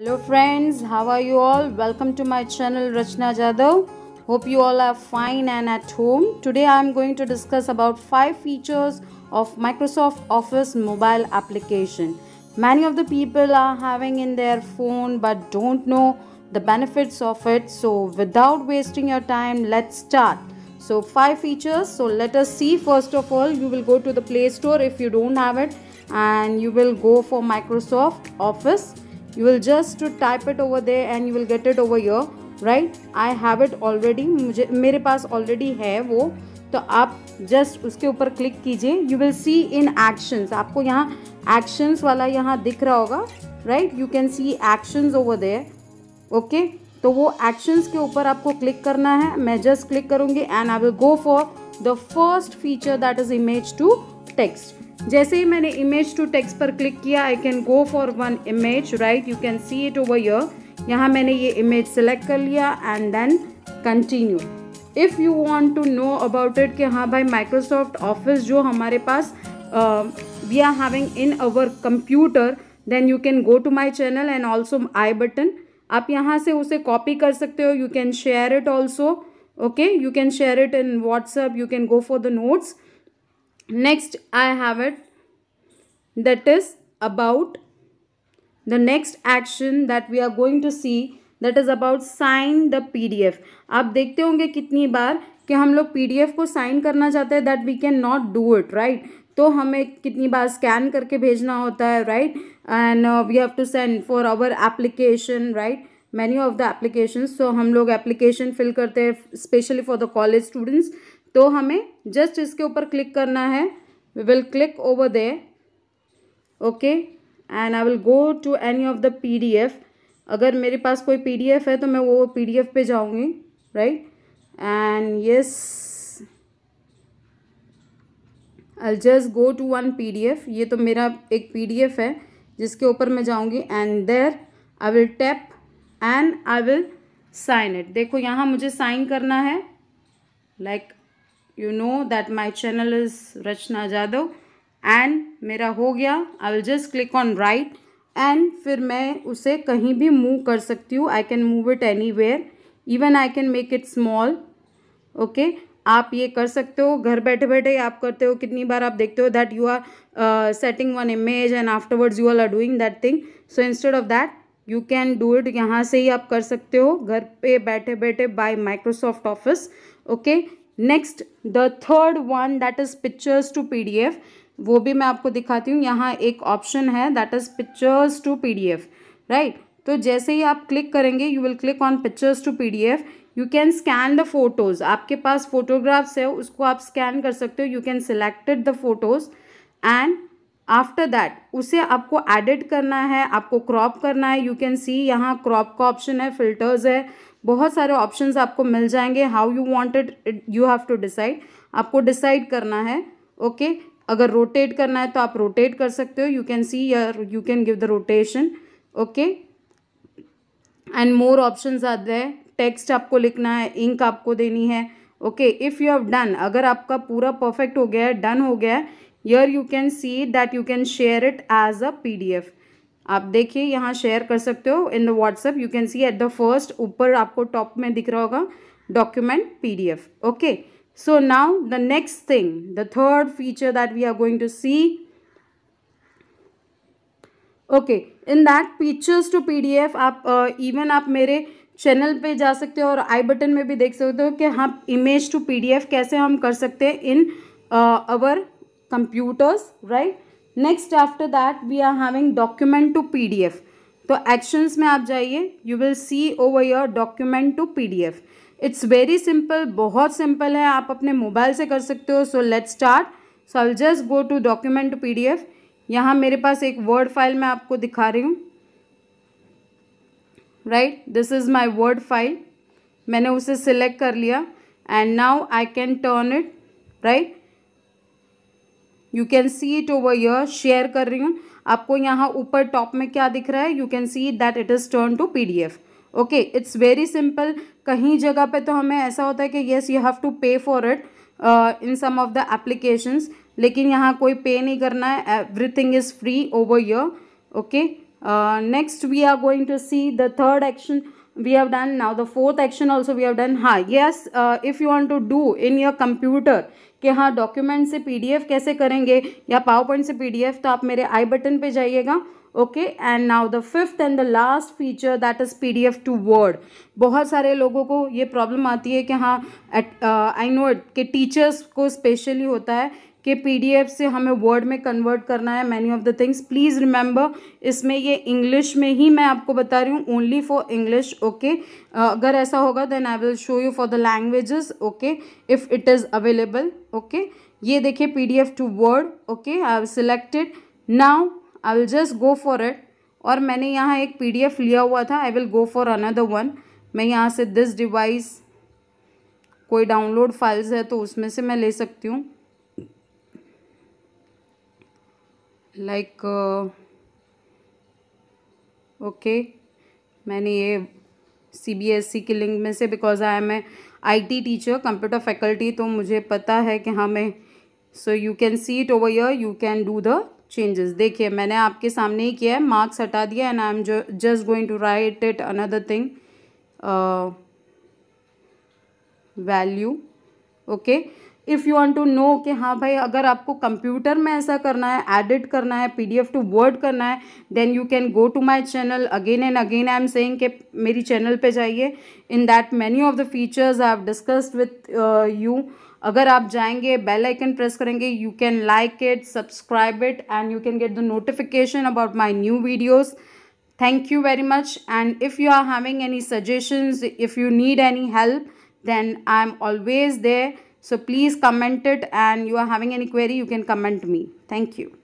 hello friends how are you all welcome to my channel rachna jadhav hope you all are fine and at home today i am going to discuss about five features of microsoft office mobile application many of the people are having in their phone but don't know the benefits of it so without wasting your time let's start so five features so let us see first of all you will go to the play store if you don't have it and you will go for microsoft office you will just type it over there and you will get it over here right I have it already मुझे मेरे पास already है वो तो आप just उसके ऊपर click कीजिए you will see in actions आपको यहाँ एक्शंस वाला यहाँ दिख रहा होगा right you can see actions over there okay तो वो एक्शंस के ऊपर आपको क्लिक करना है मैं जस्ट क्लिक करूंगी and I will go for the first feature that is image to text जैसे ही मैंने इमेज टू टेक्स्ट पर क्लिक किया I can go for one image right you can see it over here यहाँ मैंने ये image select कर लिया and then continue if you want to know about it कि हाँ भाई माइक्रोसॉफ्ट ऑफिस जो हमारे पास we are having in our computer then you can go to my channel and also I button आप यहाँ से उसे कॉपी कर सकते हो you can share it also okay you can share it in whatsapp you can go for the notes next i have it that is about the next action that we are going to see that is about sign the pdf आप देखते होंगे कितनी बार कि हम लोग pdf को sign करना चाहते हैं that we can not do it right तो हमें कितनी बार स्कैन करके भेजना होता है right and we have to send for our application right many of the application so हम लोग एप्लीकेशन फिल करते हैं specially for the college students तो हमें जस्ट इसके ऊपर क्लिक करना है we will click over there okay and I will go to any of the PDF अगर मेरे पास कोई पीडीएफ है तो मैं वो पीडीएफ पे जाऊँगी right and yes I just go to one PDF ये तो मेरा एक पीडीएफ है जिसके ऊपर मैं जाऊँगी and there I will tap and I will sign it देखो यहाँ मुझे साइन करना है like like you know that my channel is Rachna Jadhav and मेरा हो गया I will just click on right and फिर मैं उसे कहीं भी मूव कर सकती हूँ I can move it anywhere even I can make it small okay आप ये कर सकते हो घर बैठे बैठे आप करते हो कितनी बार आप देखते हो that you are setting one image and afterwards you are doing that thing so instead of that you can do it यहाँ से ही आप कर सकते हो घर पे बैठे बैठे by Microsoft office okay next the third one that is pictures to F वो भी मैं आपको दिखाती हूँ यहाँ एक ऑप्शन है that is pictures to F right तो जैसे ही आप क्लिक करेंगे you will click on pictures to F you can scan the photos आपके पास फोटोग्राफ्स है उसको आप स्कैन कर सकते हो you can selected the photos and after that उसे आपको एडिट करना है आपको क्रॉप करना है यू कैन सी यहाँ क्रॉप का ऑप्शन है फिल्टर्स है बहुत सारे ऑप्शंस आपको मिल जाएंगे how you wanted you have to decide आपको डिसाइड करना है ओके okay? अगर रोटेट करना है तो आप रोटेट कर सकते हो you can see here you can give the rotation okay and more option आते हैं टेक्स्ट आपको लिखना है इंक आपको देनी है okay if you have done अगर आपका पूरा परफेक्ट हो गया है डन हो गया है here you can see that you can share it as a P D F आप देखिए यहाँ शेयर कर सकते हो in the WhatsApp you can see at the first ऊपर आपको टॉप में दिख रहा होगा document PDF okay the next thing the third feature that we are going to see okay in that in to P D F आप uh, आप मेरे channel पे जा सकते हो और आई बटन में भी देख सकते हो कि हम इमेज टू पीडीएफ कैसे हम कर सकते हैं in our computers right next after that we are having document to PDF तो एक्शंस में आप जाइए you will see over your document to PDF it's very simple बहुत सिंपल है आप अपने मोबाइल से कर सकते हो so let's start so I just go to document to PDF यहाँ मेरे पास एक वर्ड फाइल मैं आपको दिखा रही हूँ right this is my word file मैंने उसे सिलेक्ट कर लिया and now I can turn it right you can see it over here share कर रही हूँ आपको यहाँ ऊपर टॉप में क्या दिख रहा है you can see that it is turn to F okay it's very simple कहीं जगह पे तो हमें ऐसा होता है कि yes you have to pay for it in some of the applications लेकिन यहाँ कोई पे नहीं करना है everything is free over here okay next we are going to see the third action we have done now the fourth action also we have done हाँ yes uh, if you want to do in your computer कि हाँ document से PDF कैसे करेंगे या power point से PDF तो आप मेरे आई बटन पे जाइएगा okay and now the fifth and the last feature that is P D F to word बहुत सारे लोगों को ये प्रॉब्लम आती है कि हाँ आई नो इट कि टीचर्स को स्पेशली होता है कि पीडीएफ से हमें वर्ड में कन्वर्ट करना है many of the things please remember इसमें ये इंग्लिश में ही मैं आपको बता रही हूँ ओनली फॉर इंग्लिश ओके अगर ऐसा होगा then I will show you for the languages okay if it is available okay ये देखिए P D F to word okay I have selected now I will just go for it और मैंने यहाँ एक P D F लिया हुआ था I will go for another one मैं यहाँ से दिस डिवाइस कोई डाउनलोड फाइल्स है तो उसमें से मैं ले सकती हूँ लाइक ओके uh, मैंने ये सी बी एस ई की लिंक में से because I am a I T teacher computer faculty तो मुझे पता है कि हाँ मैं so you can see it over here you can do the changes देखिए मैंने आपके सामने ही किया है मार्क्स हटा दिया and I am just going to write it another thing value okay if you want to know कि हाँ भाई अगर आपको कंप्यूटर में ऐसा करना है एडिट करना है पीडीएफ टू वर्ड करना है then you can go to my channel again and again I am saying कि मेरी चैनल पे जाइए in that many of the features I have discussed with you अगर आप जाएंगे बेल आइकन प्रेस करेंगे you can like it subscribe it and you can get the notification about my new videos thank you very much and if you are having any suggestions if you need any help then I am always there So please comment it and you are having any query you can comment me. Thank you.